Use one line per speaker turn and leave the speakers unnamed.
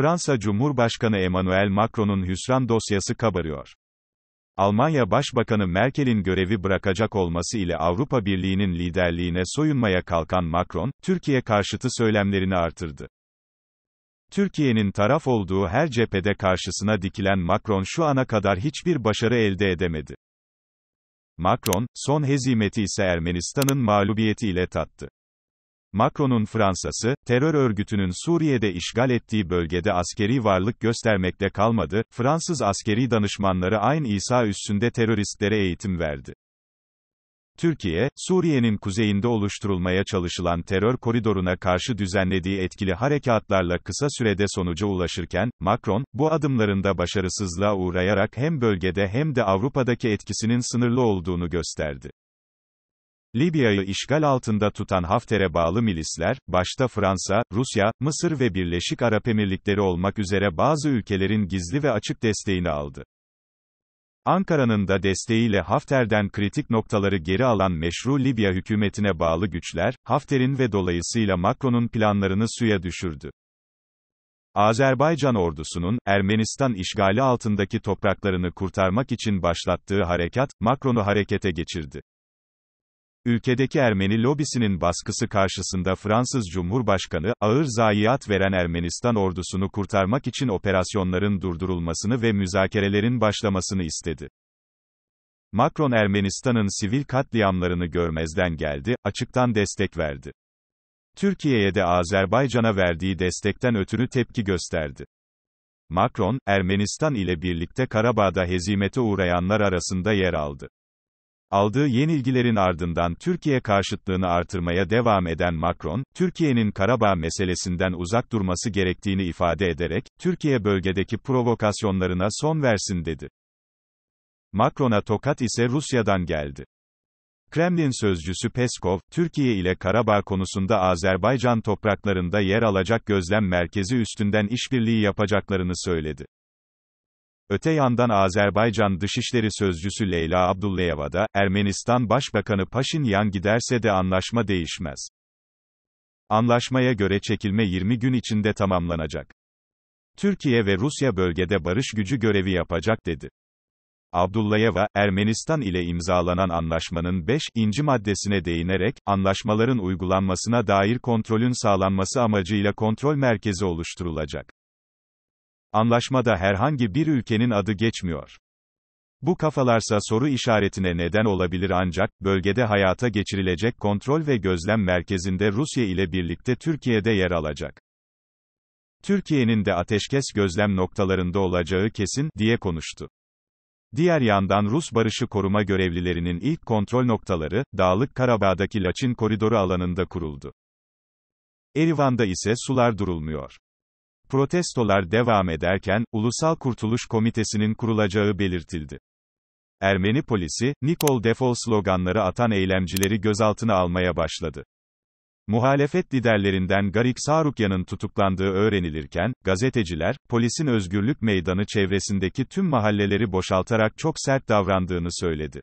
Fransa Cumhurbaşkanı Emmanuel Macron'un hüsran dosyası kabarıyor. Almanya Başbakanı Merkel'in görevi bırakacak olması ile Avrupa Birliği'nin liderliğine soyunmaya kalkan Macron, Türkiye karşıtı söylemlerini artırdı. Türkiye'nin taraf olduğu her cephede karşısına dikilen Macron şu ana kadar hiçbir başarı elde edemedi. Macron, son hezimeti ise Ermenistan'ın mağlubiyeti ile tattı. Macron'un Fransa'sı, terör örgütünün Suriye'de işgal ettiği bölgede askeri varlık göstermekle kalmadı, Fransız askeri danışmanları aynı İsa üstünde teröristlere eğitim verdi. Türkiye, Suriye'nin kuzeyinde oluşturulmaya çalışılan terör koridoruna karşı düzenlediği etkili harekatlarla kısa sürede sonuca ulaşırken, Macron, bu adımlarında başarısızlığa uğrayarak hem bölgede hem de Avrupa'daki etkisinin sınırlı olduğunu gösterdi. Libya'yı işgal altında tutan Hafter'e bağlı milisler, başta Fransa, Rusya, Mısır ve Birleşik Arap Emirlikleri olmak üzere bazı ülkelerin gizli ve açık desteğini aldı. Ankara'nın da desteğiyle Hafter'den kritik noktaları geri alan meşru Libya hükümetine bağlı güçler, Hafter'in ve dolayısıyla Macron'un planlarını suya düşürdü. Azerbaycan ordusunun, Ermenistan işgali altındaki topraklarını kurtarmak için başlattığı harekat, Macron'u harekete geçirdi. Ülkedeki Ermeni lobisinin baskısı karşısında Fransız Cumhurbaşkanı, ağır zayiat veren Ermenistan ordusunu kurtarmak için operasyonların durdurulmasını ve müzakerelerin başlamasını istedi. Macron Ermenistan'ın sivil katliamlarını görmezden geldi, açıktan destek verdi. Türkiye'ye de Azerbaycan'a verdiği destekten ötürü tepki gösterdi. Macron, Ermenistan ile birlikte Karabağ'da hezimete uğrayanlar arasında yer aldı. Aldığı yenilgilerin ardından Türkiye karşıtlığını artırmaya devam eden Macron, Türkiye'nin Karabağ meselesinden uzak durması gerektiğini ifade ederek, Türkiye bölgedeki provokasyonlarına son versin dedi. Macron'a tokat ise Rusya'dan geldi. Kremlin sözcüsü Peskov, Türkiye ile Karabağ konusunda Azerbaycan topraklarında yer alacak gözlem merkezi üstünden işbirliği yapacaklarını söyledi. Öte yandan Azerbaycan Dışişleri Sözcüsü Leyla Abdulleyeva da, Ermenistan Başbakanı Paşinyan giderse de anlaşma değişmez. Anlaşmaya göre çekilme 20 gün içinde tamamlanacak. Türkiye ve Rusya bölgede barış gücü görevi yapacak dedi. Abdullayeva, Ermenistan ile imzalanan anlaşmanın 5. inci maddesine değinerek, anlaşmaların uygulanmasına dair kontrolün sağlanması amacıyla kontrol merkezi oluşturulacak. Anlaşmada herhangi bir ülkenin adı geçmiyor. Bu kafalarsa soru işaretine neden olabilir ancak, bölgede hayata geçirilecek kontrol ve gözlem merkezinde Rusya ile birlikte Türkiye'de yer alacak. Türkiye'nin de ateşkes gözlem noktalarında olacağı kesin, diye konuştu. Diğer yandan Rus barışı koruma görevlilerinin ilk kontrol noktaları, Dağlık Karabağ'daki Laçin Koridoru alanında kuruldu. Erivan'da ise sular durulmuyor. Protestolar devam ederken, Ulusal Kurtuluş Komitesi'nin kurulacağı belirtildi. Ermeni polisi, Nikol Defol sloganları atan eylemcileri gözaltına almaya başladı. Muhalefet liderlerinden Garik Sarukyan'ın tutuklandığı öğrenilirken, gazeteciler, polisin Özgürlük Meydanı çevresindeki tüm mahalleleri boşaltarak çok sert davrandığını söyledi.